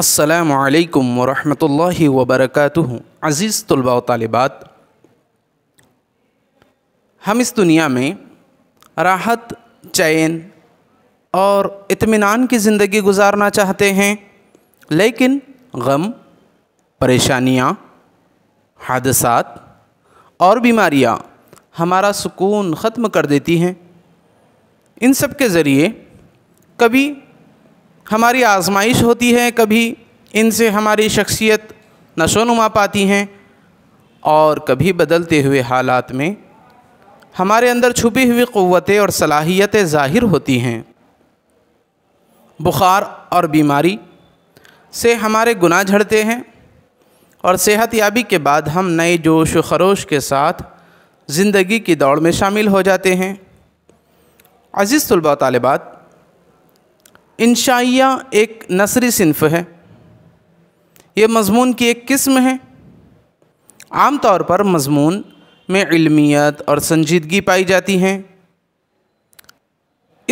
असलकम वरहमल वबरक अज़ीज़ तलबा तलबात हम इस दुनिया में राहत चैन और इत्मीनान की ज़िंदगी गुजारना चाहते हैं लेकिन गम परेशानियाँ हादसा और बीमारियाँ हमारा सुकून ख़त्म कर देती हैं इन सब के ज़रिए कभी हमारी आजमाइश होती है कभी इनसे हमारी शख्सियत नशोनुमा पाती हैं और कभी बदलते हुए हालात में हमारे अंदर छुपी हुई क़वतें और सलाहियतें ज़ाहिर होती हैं बुखार और बीमारी से हमारे गुनाह झड़ते हैं और सेहत याबी के बाद हम नए जोश व खरोश के साथ ज़िंदगी की दौड़ में शामिल हो जाते हैं अज़ीज़ तलबा तलबात इंशाइया एक नसरी सिनफ है ये मजमून की एक किस्म है आम तौर पर मजमून में इल्मियत और संजीदगी पाई जाती हैं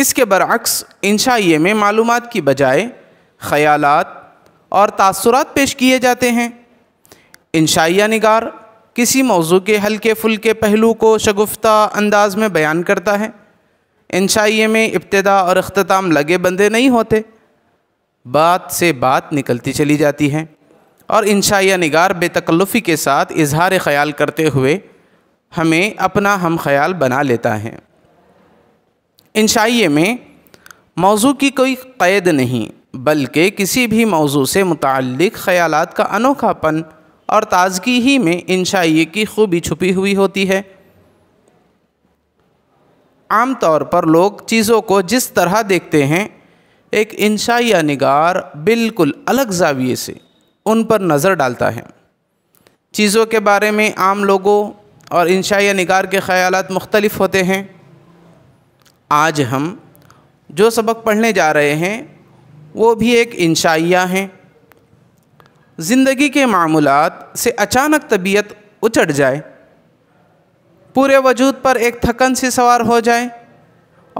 इसके बरक्स इंशाइये में मालूम की बजाय ख़याल और तसरत पेश किए जाते हैं इंशाइया नगार किसी मौजू के हल्के फुल्के पहलू को शगुफ्ता अंदाज में बयान करता है इंशाइए में इब्तदा और अख्ताम लगे बंधे नहीं होते बात से बात निकलती चली जाती है और इंशाइया निगार बेतकल्लफ़ी के साथ इजहार ख्याल करते हुए हमें अपना हम ख्याल बना लेता है इंशाइए में मौजू की कोई क़ैद नहीं बल्कि किसी भी मौजू से मुतल ख़्याल का अनोखापन और ताज़गी ही में इंशाइए की खूबी छुपी हुई होती है आमतौर पर लोग चीज़ों को जिस तरह देखते हैं एक इंशा या निगार बिल्कुल अलग जाविए से उन पर नज़र डालता है चीज़ों के बारे में आम लोगों और इंशा या निगार के ख़्याल मुख्तलफ होते हैं आज हम जो सबक पढ़ने जा रहे हैं वो भी एक इंशाइया हैं ज़िंदगी के मामूलत से अचानक तबीयत उछड़ जाए पूरे वजूद पर एक थकन सी सवार हो जाए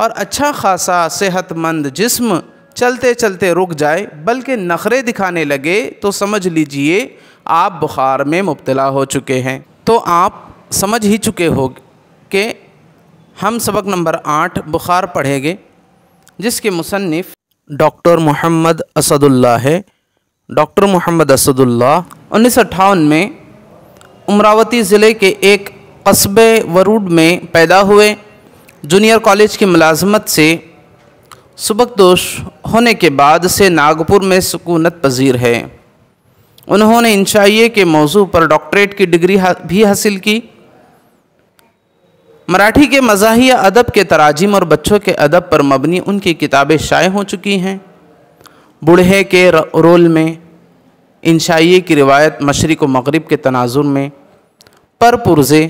और अच्छा खासा सेहतमंद जिस्म चलते चलते रुक जाए बल्कि नखरे दिखाने लगे तो समझ लीजिए आप बुखार में मुबतला हो चुके हैं तो आप समझ ही चुके हो कि हम सबक नंबर आठ बुखार पढ़ेंगे जिसके मुसनफ़ डॉक्टर मोहम्मद असदुल्ला है डॉक्टर मोहम्मद असदुल्ला उन्नीस में अमरावती ज़िले के एक कस्बे वरूड में पैदा हुए जूनियर कॉलेज की मुलाजमत से सुबकदोश होने के बाद से नागपुर में सुकूनत पजीर है उन्होंने इंशाइए के मौजू पर डॉक्टरेट की डिग्री भी हासिल की मराठी के मजाहिया अदब के तराजिम और बच्चों के अदब पर मबनी उनकी किताबें शाये हो चुकी हैं बूढ़े के रोल में इंशाइए की रिवायत मशरक़ व मगरब के तनाजुर में पर पुरजे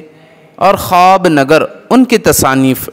और ख्वाब नगर उनके तसानीफ़